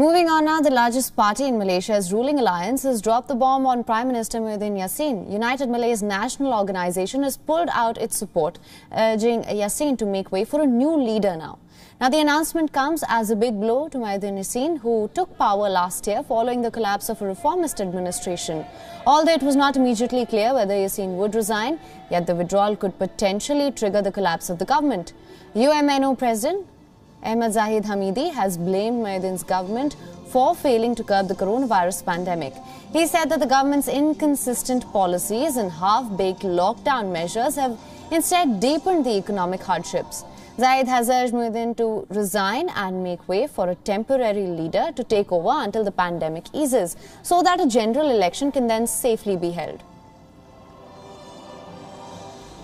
Moving on now, the largest party in Malaysia's ruling alliance has dropped the bomb on Prime Minister Muhyiddin Yassin. United Malay's national organization has pulled out its support, urging Yassin to make way for a new leader now. Now, the announcement comes as a big blow to Muhyiddin Yassin, who took power last year following the collapse of a reformist administration. Although it was not immediately clear whether Yassin would resign, yet the withdrawal could potentially trigger the collapse of the government. UMNO President Ahmad Zahid Hamidi has blamed Mayuddin's government for failing to curb the coronavirus pandemic. He said that the government's inconsistent policies and half-baked lockdown measures have instead deepened the economic hardships. Zaid has urged Muhyiddin to resign and make way for a temporary leader to take over until the pandemic eases so that a general election can then safely be held.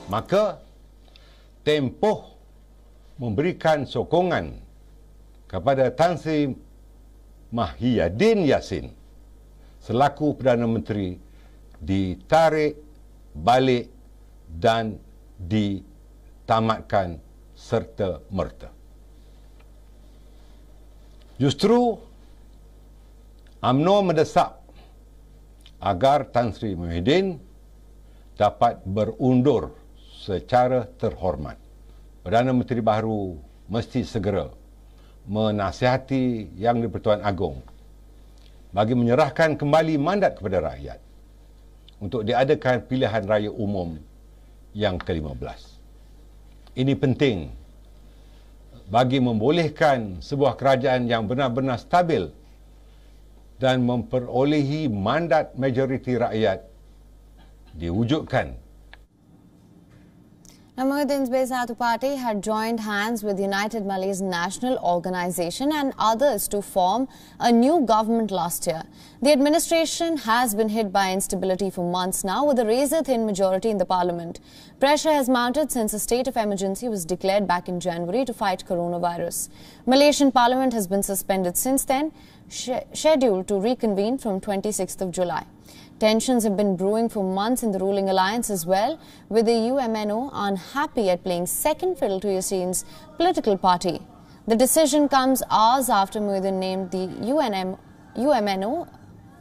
Maka, tempo memberikan sokongan kepada Tan Sri Mahiyadin Yassin selaku Perdana Menteri ditarik balik dan ditamatkan serta merta. Justru UMNO mendesak agar Tan Sri Muhyiddin dapat berundur secara terhormat. Perdana Menteri baru mesti segera menasihati Yang di-Pertuan Agong bagi menyerahkan kembali mandat kepada rakyat untuk diadakan pilihan raya umum yang ke-15. Ini penting bagi membolehkan sebuah kerajaan yang benar-benar stabil dan memperolehi mandat majoriti rakyat diwujudkan Namuddin's Besatu party had joined hands with United Malays National Organization and others to form a new government last year. The administration has been hit by instability for months now with a razor-thin majority in the parliament. Pressure has mounted since a state of emergency was declared back in January to fight coronavirus. Malaysian parliament has been suspended since then, scheduled to reconvene from 26th of July. Tensions have been brewing for months in the ruling alliance as well, with the UMNO unhappy at playing second fiddle to Yassine's political party. The decision comes hours after Muhyiddin named the UNM, UMNO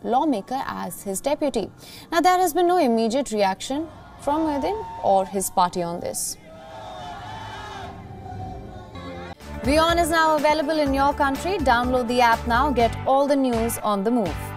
lawmaker as his deputy. Now, there has been no immediate reaction from Muhyiddin or his party on this. Vion is now available in your country. Download the app now. Get all the news on the move.